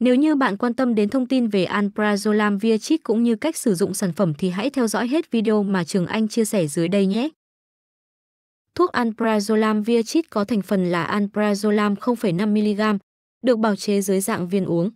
Nếu như bạn quan tâm đến thông tin về Alprazolam Viatic cũng như cách sử dụng sản phẩm thì hãy theo dõi hết video mà Trường Anh chia sẻ dưới đây nhé. Thuốc Alprazolam Viatic có thành phần là Alprazolam 0,5mg, được bào chế dưới dạng viên uống.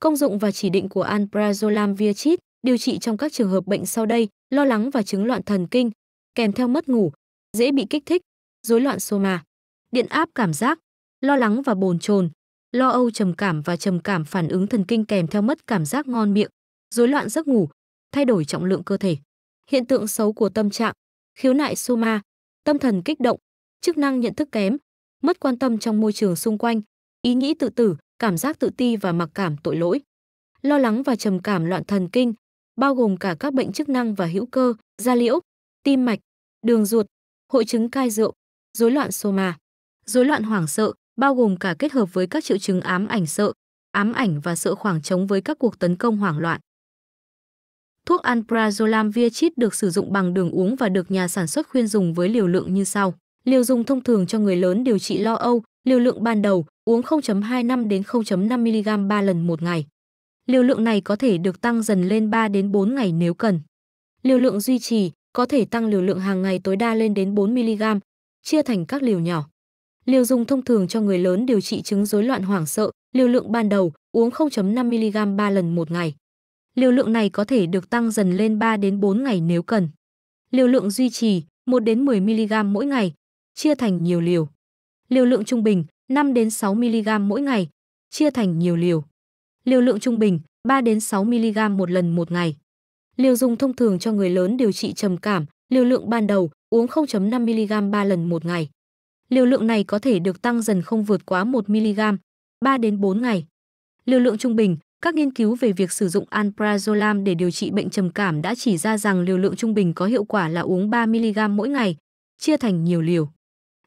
Công dụng và chỉ định của Alprazolam Viatic điều trị trong các trường hợp bệnh sau đây, lo lắng và chứng loạn thần kinh, kèm theo mất ngủ, dễ bị kích thích, rối loạn soma, điện áp cảm giác, lo lắng và bồn chồn, lo âu trầm cảm và trầm cảm phản ứng thần kinh kèm theo mất cảm giác ngon miệng, rối loạn giấc ngủ, thay đổi trọng lượng cơ thể. Hiện tượng xấu của tâm trạng, khiếu nại soma, tâm thần kích động, chức năng nhận thức kém, mất quan tâm trong môi trường xung quanh, ý nghĩ tự tử, cảm giác tự ti và mặc cảm tội lỗi. Lo lắng và trầm cảm loạn thần kinh, bao gồm cả các bệnh chức năng và hữu cơ, da liễu, tim mạch, đường ruột, hội chứng cai rượu, rối loạn soma, rối loạn hoảng sợ, bao gồm cả kết hợp với các triệu chứng ám ảnh sợ, ám ảnh và sợ khoảng trống với các cuộc tấn công hoảng loạn. Thuốc anprazolam Viechit được sử dụng bằng đường uống và được nhà sản xuất khuyên dùng với liều lượng như sau. Liều dùng thông thường cho người lớn điều trị lo âu, liều lượng ban đầu uống 0.25 đến 0.5 mg 3 lần một ngày. Liều lượng này có thể được tăng dần lên 3 đến 4 ngày nếu cần. Liều lượng duy trì có thể tăng liều lượng hàng ngày tối đa lên đến 4 mg, chia thành các liều nhỏ. Liều dùng thông thường cho người lớn điều trị chứng rối loạn hoảng sợ, liều lượng ban đầu uống 0.5 mg 3 lần một ngày. Liều lượng này có thể được tăng dần lên 3 đến 4 ngày nếu cần. Liều lượng duy trì 1 đến 10 mg mỗi ngày, chia thành nhiều liều. Liều lượng trung bình 5 đến 6 mg mỗi ngày, chia thành nhiều liều. Liều lượng trung bình 3 đến 6 mg một lần một ngày. Liều dùng thông thường cho người lớn điều trị trầm cảm, liều lượng ban đầu uống 0.5 mg 3 lần một ngày. Liều lượng này có thể được tăng dần không vượt quá 1 mg, 3 đến 4 ngày. Liều lượng trung bình, các nghiên cứu về việc sử dụng alprazolam để điều trị bệnh trầm cảm đã chỉ ra rằng liều lượng trung bình có hiệu quả là uống 3 mg mỗi ngày, chia thành nhiều liều.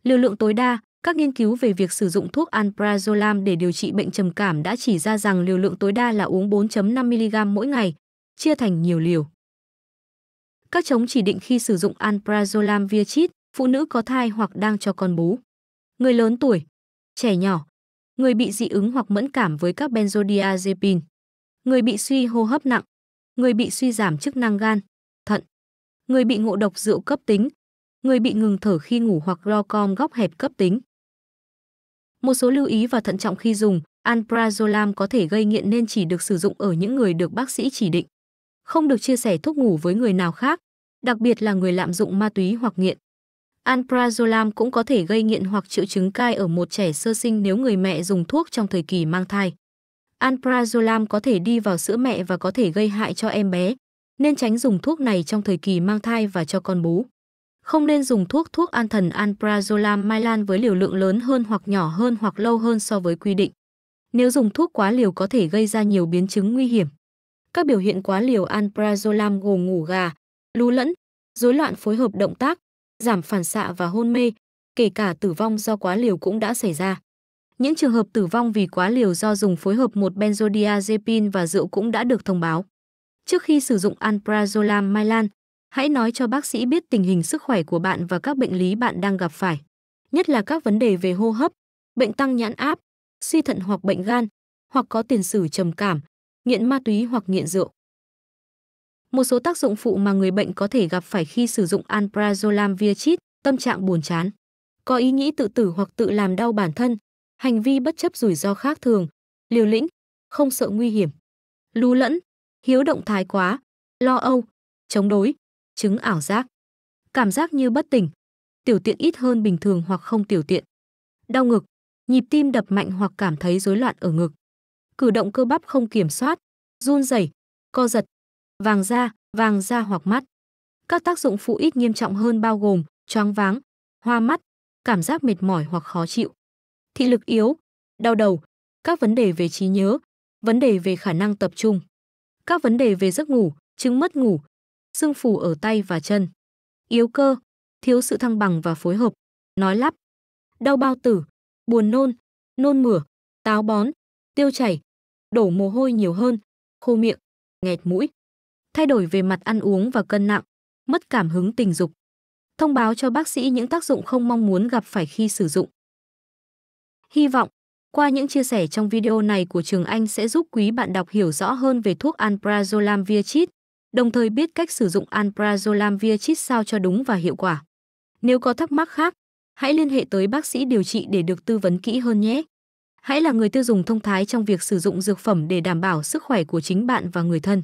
Liều lượng tối đa, các nghiên cứu về việc sử dụng thuốc alprazolam để điều trị bệnh trầm cảm đã chỉ ra rằng liều lượng tối đa là uống 4.5 mg mỗi ngày, chia thành nhiều liều. Các chống chỉ định khi sử dụng alprazolam viachit phụ nữ có thai hoặc đang cho con bú, người lớn tuổi, trẻ nhỏ, người bị dị ứng hoặc mẫn cảm với các benzodiazepine, người bị suy hô hấp nặng, người bị suy giảm chức năng gan, thận, người bị ngộ độc rượu cấp tính, người bị ngừng thở khi ngủ hoặc glaucom góc hẹp cấp tính. Một số lưu ý và thận trọng khi dùng, Alprazolam có thể gây nghiện nên chỉ được sử dụng ở những người được bác sĩ chỉ định. Không được chia sẻ thuốc ngủ với người nào khác, đặc biệt là người lạm dụng ma túy hoặc nghiện. Anprazolam cũng có thể gây nghiện hoặc triệu chứng cai ở một trẻ sơ sinh nếu người mẹ dùng thuốc trong thời kỳ mang thai. Anprazolam có thể đi vào sữa mẹ và có thể gây hại cho em bé, nên tránh dùng thuốc này trong thời kỳ mang thai và cho con bú. Không nên dùng thuốc thuốc an thần Anprazolam Mylan với liều lượng lớn hơn hoặc nhỏ hơn hoặc lâu hơn so với quy định. Nếu dùng thuốc quá liều có thể gây ra nhiều biến chứng nguy hiểm. Các biểu hiện quá liều Anprazolam gồm ngủ gà, lú lẫn, rối loạn phối hợp động tác, giảm phản xạ và hôn mê, kể cả tử vong do quá liều cũng đã xảy ra. Những trường hợp tử vong vì quá liều do dùng phối hợp một benzodiazepine và rượu cũng đã được thông báo. Trước khi sử dụng Alprazolam Mylan, hãy nói cho bác sĩ biết tình hình sức khỏe của bạn và các bệnh lý bạn đang gặp phải, nhất là các vấn đề về hô hấp, bệnh tăng nhãn áp, suy thận hoặc bệnh gan, hoặc có tiền sử trầm cảm, nghiện ma túy hoặc nghiện rượu. Một số tác dụng phụ mà người bệnh có thể gặp phải khi sử dụng Alprazolam Viachit, tâm trạng buồn chán, có ý nghĩ tự tử hoặc tự làm đau bản thân, hành vi bất chấp rủi ro khác thường, liều lĩnh, không sợ nguy hiểm, lú lẫn, hiếu động thái quá, lo âu, chống đối, chứng ảo giác, cảm giác như bất tỉnh, tiểu tiện ít hơn bình thường hoặc không tiểu tiện, đau ngực, nhịp tim đập mạnh hoặc cảm thấy rối loạn ở ngực, cử động cơ bắp không kiểm soát, run rẩy, co giật, vàng da, vàng da hoặc mắt. Các tác dụng phụ ít nghiêm trọng hơn bao gồm choáng váng, hoa mắt, cảm giác mệt mỏi hoặc khó chịu, thị lực yếu, đau đầu, các vấn đề về trí nhớ, vấn đề về khả năng tập trung, các vấn đề về giấc ngủ, chứng mất ngủ, sưng phù ở tay và chân, yếu cơ, thiếu sự thăng bằng và phối hợp, nói lắp, đau bao tử, buồn nôn, nôn mửa, táo bón, tiêu chảy, đổ mồ hôi nhiều hơn, khô miệng, nghẹt mũi thay đổi về mặt ăn uống và cân nặng, mất cảm hứng tình dục. Thông báo cho bác sĩ những tác dụng không mong muốn gặp phải khi sử dụng. Hy vọng, qua những chia sẻ trong video này của Trường Anh sẽ giúp quý bạn đọc hiểu rõ hơn về thuốc Alprazolam Viachit, đồng thời biết cách sử dụng Alprazolam Viachit sao cho đúng và hiệu quả. Nếu có thắc mắc khác, hãy liên hệ tới bác sĩ điều trị để được tư vấn kỹ hơn nhé. Hãy là người tiêu dùng thông thái trong việc sử dụng dược phẩm để đảm bảo sức khỏe của chính bạn và người thân.